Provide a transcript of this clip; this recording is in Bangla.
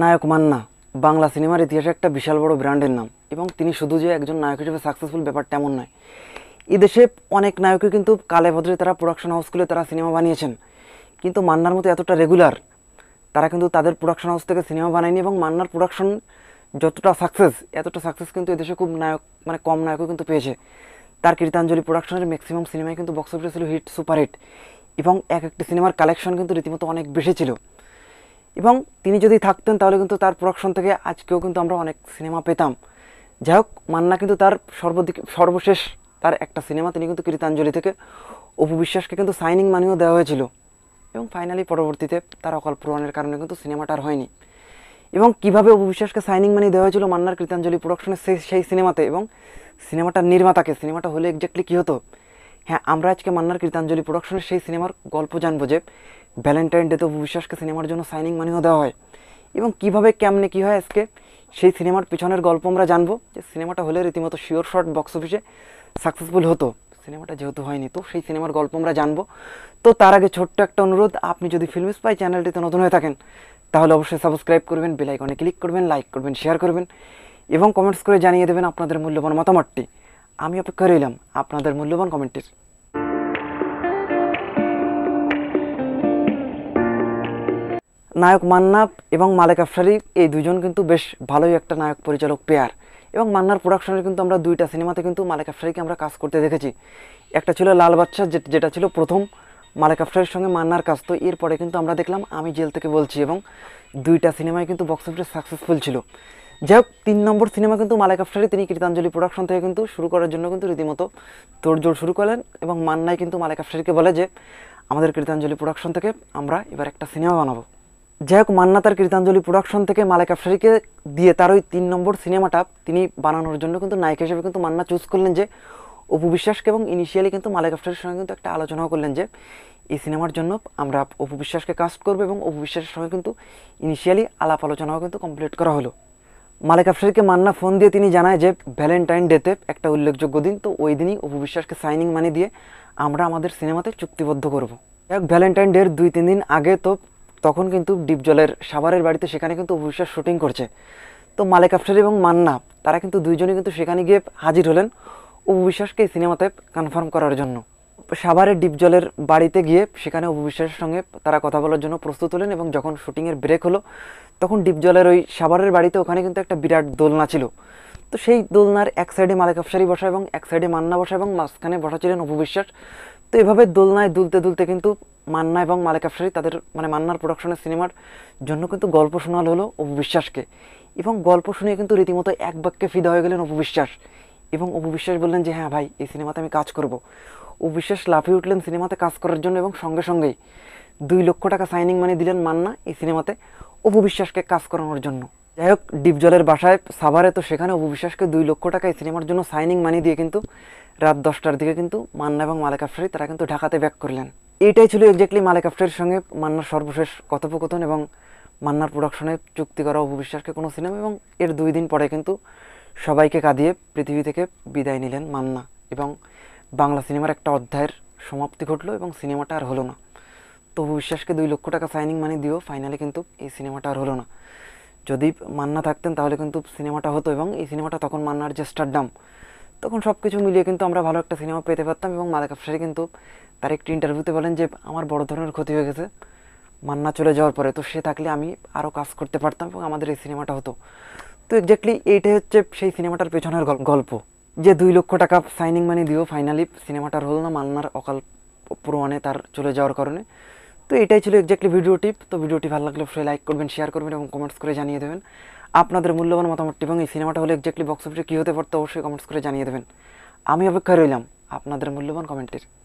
নায়ক মান্না বাংলা সিনেমার ইতিহাসে একটা বিশাল বড় ব্র্যান্ডের নাম এবং তিনি শুধু যে একজন নায়ক হিসেবে সাকসেসফুল ব্যাপার তেমন নয় এদেশে অনেক নায়কই কিন্তু কালে ভদ্রে তারা প্রোডাকশন হাউসগুলো তারা সিনেমা বানিয়েছেন কিন্তু মান্নার মতো এতটা রেগুলার তারা কিন্তু তাদের প্রোডাকশন হাউস থেকে সিনেমা বানায়নি এবং মান্নার প্রোডাকশন যতটা সাকসেস এতটা সাকসেস কিন্তু এদেশে খুব নায়ক মানে কম নায়কও কিন্তু পেয়েছে তার কীর্তাঞ্জলি প্রোডাকশনের ম্যাক্সিমাম সিনেমায় কিন্তু বক্স অফিসে ছিল হিট সুপারহিট এবং এক একটি সিনেমার কালেকশন কিন্তু রীতিমতো অনেক বেশি ছিল এবং তিনি যদি থাকতেন তাহলে কিন্তু তার প্রোডাকশন থেকে আজকেও কিন্তু আমরা অনেক সিনেমা পেতাম যাই হোক মান্না কিন্তু তার সর্বদিক সর্বশেষ তার একটা সিনেমা তিনি কিন্তু কৃতাঞ্জলি থেকে অপু বিশ্বাসকে কিন্তু সাইনিং মানিও দেওয়া হয়েছিল এবং ফাইনালি পরবর্তীতে তার অকাল পূরণের কারণে কিন্তু সিনেমাটার আর হয়নি এবং কিভাবে অপু বিশ্বাসকে সাইনিং মানি দেওয়া হয়েছিল মান্নার কৃতাঞ্জলি প্রোডাকশনের সেই সেই সিনেমাতে এবং সিনেমাটার নির্মাতাকে সিনেমাটা হলে এক্স্যাক্টলি কী হতো হ্যাঁ আমরা আজকে মান্নার কৃতাঞ্জলি প্রোডাকশনের সেই সিনেমার গল্প জানবো যে ভ্যালেন্টাইন ডে তো বিশ্বাসকে সিনেমার জন্য সাইনিং মানিও দেওয়া হয় এবং কিভাবে কেমনে কি হয় আজকে সেই সিনেমার পিছনের গল্প আমরা জানবো যে সিনেমাটা হলে রীতিমতো শিওর শর্ট বক্স অফিসে সাকসেসফুল হতো সিনেমাটা যেহেতু হয়নি তো সেই সিনেমার গল্প আমরা জানবো তো তার আগে ছোট্ট একটা অনুরোধ আপনি যদি ফিল্ম স্পাই চ্যানেলটিতে নতুন হয়ে থাকেন তাহলে অবশ্যই সাবস্ক্রাইব করবেন বেলাইকনে ক্লিক করবেন লাইক করবেন শেয়ার করবেন এবং কমেন্টস করে জানিয়ে দেবেন আপনাদের মূল্যবান মতামতটি আমি অপেক্ষা রইলাম আপনাদের মূল্যবান কমেন্টের নায়ক মান্নাব এবং মালেক আফসারি এই দুজন কিন্তু বেশ ভালোই একটা নায়ক পরিচালক পেয়ার এবং মান্নার প্রোডাকশনের কিন্তু আমরা দুইটা সিনেমাতে কিন্তু মালেক আফসারিকে আমরা কাজ করতে দেখেছি একটা ছিল লাল বাচ্চা যেটা ছিল প্রথম মালেক আফসারের সঙ্গে মান্নার কাজ তো এরপরে কিন্তু আমরা দেখলাম আমি জেল থেকে বলছি এবং দুইটা সিনেমায় কিন্তু বক্স অফিসে সাকসেসফুল ছিল যাই হোক তিন নম্বর সিনেমা কিন্তু মালেক আফসারি তিনি কীর্তাঞ্জলি প্রোডাকশন থেকে কিন্তু শুরু করার জন্য কিন্তু রীতিমতো তোড়জোড় শুরু করলেন এবং মান্নাই কিন্তু মালেক আফসারিকে বলে যে আমাদের কীর্তাঞ্জলি প্রোডাকশন থেকে আমরা এবার একটা সিনেমা বানাবো যাই হোক মান্না তার কীর্তাঞ্জলি প্রোডাকশন থেকে মালেক আফসারিকে দিয়ে তার ওই তিন নম্বর সিনেমাটা তিনি বানানোর জন্য কিন্তু নায়ক হিসেবে কিন্তু মান্না চুজ করলেন যে অপু বিশ্বাসকে এবং ইনিশিয়ালি কিন্তু মালেক আফসারির সঙ্গে কিন্তু একটা আলোচনাও করলেন যে এই সিনেমার জন্য আমরা অপু বিশ্বাসকে কাস্ট করবো এবং অপু বিশ্বাসের সঙ্গে কিন্তু ইনিশিয়ালি আলাপ আলোচনাও কিন্তু কমপ্লিট করা হলো মালিক আফসারিকে মান্না ফোন দিয়ে তিনি জানায় যে ভ্যালেন্টাইন ডেতে একটা উল্লেখযোগ্য দিন তো ওই দিনই অপু বিশ্বাসকে সাইনিং মানি দিয়ে আমরা আমাদের সিনেমাতে চুক্তিবদ্ধ করবো এক ভ্যালেন্টাইন ডের দুই তিন দিন আগে তো তখন কিন্তু ডিপ জলের সাভারের বাড়িতে সেখানে কিন্তু অভিশ্বাস শুটিং করছে তো মালিক আফসারি এবং মান্না তারা কিন্তু দুইজনে কিন্তু সেখানে গিয়ে হাজির হলেন অপবিশ্বাসকে সিনেমাতে কনফার্ম করার জন্য সাভারের ডিপ জলের বাড়িতে গিয়ে সেখানে অপবিশ্বাসের সঙ্গে তারা কথা বলার জন্য প্রস্তুত হলেন এবং যখন শুটিংয়ের ব্রেক হলো তখন ডিপ জলের ওই সাভারের বাড়িতে ওখানে কিন্তু একটা বিরাট দোলনা ছিল তো সেই দোলনার এক সাইডে মালিক আফসারি বসা এবং এক সাইডে মান্না বসা এবং মাঝখানে বসা ছিলেন অপবিশ্বাস তো এভাবে দোলনায় দুলতে দুলতে কিন্তু মান্না এবং মালিক আফসারি তাদের মানে মান্নার প্রোডাকশনের সিনেমার জন্য কিন্তু গল্প শোনাল হলো অপবিশ্বাসকে এবং গল্প শুনে কিন্তু রীতিমতো এক বাক্যে ফিদা হয়ে গেলেন অপবিশ্বাস এবং অপবিশ্বাস বললেন যে হ্যাঁ ভাই এই সিনেমাতে আমি কাজ করব অপবিশ্বাস লাফিয়ে উঠলেন সিনেমাতে কাজ করার জন্য এবং সঙ্গে সঙ্গেই দুই লক্ষ টাকা সাইনিং মানি দিলেন মান্না এই সিনেমাতে অপবিশ্বাসকে কাজ করানোর জন্য যাই হোক ডিপজলের বাসায় সাভারে তো সেখানে অপবিশ্বাসকে দুই লক্ষ টাকা এই সিনেমার জন্য সাইনিং মানি দিয়ে কিন্তু রাত দশটার দিকে কিন্তু মান্না এবং মালেক আফসারি তারা কিন্তু ঢাকাতে ব্যাক করলেন এটাই ছিল এক্স্যাক্টলি মালিক আফটারের সঙ্গে মান্নার সর্বশেষ কথোপকথন এবং মান্নার প্রোডাকশনে চুক্তি করা অপবিশ্বাসকে কোনো সিনেমা এবং এর দুই দিন পরে কিন্তু সবাইকে কাঁদিয়ে পৃথিবী থেকে বিদায় নিলেন মান্না এবং বাংলা সিনেমার একটা অধ্যায়ের সমাপ্তি ঘটলো এবং সিনেমাটা আর হলো না তবু বিশ্বাসকে দুই লক্ষ টাকা সাইনিং মানি দিয়েও ফাইনালি কিন্তু এই সিনেমাটা আর হলো না যদি মান্না থাকতেন তাহলে কিন্তু সিনেমাটা হতো এবং এই সিনেমাটা তখন মান্নার যে স্টারডাম তখন সব কিছু মিলিয়ে কিন্তু আমরা ভালো একটা সিনেমা পেতে পারতাম এবং মাদা কাপসারে কিন্তু তার একটি ইন্টারভিউতে বলেন যে আমার বড় ধরনের ক্ষতি হয়ে গেছে মান্না চলে যাওয়ার পরে তো সে থাকলে আমি আরও কাজ করতে পারতাম এবং আমাদের এই সিনেমাটা হতো তো এক্স্যাক্টলি এইটাই হচ্ছে সেই সিনেমাটার পেছনের গল্প যে দুই লক্ষ টাকা সাইনিং মানি দিও ফাইনালি সিনেমাটার হলো না মান্নার অকাল প্রমাণে তার চলে যাওয়ার কারণে তো এটাই ছিল এক্স্যাক্টলি ভিডিও টিপ তো ভিডিওটি ভালো লাগলে ফ্রে লাইক করবেন শেয়ার করবেন এবং কমেন্টস করে জানিয়ে দেবেন আপনাদের মূল্যবান মতামতটি এবং এই সিনেমাটা হলে এক্স্যাক্টলি বক্স অফিসে কী হতে পারতো অবশ্যই কমেন্টস করে জানিয়ে দেবেন আমি অপেক্ষায় রইলাম আপনাদের মূল্যবান কমেন্টের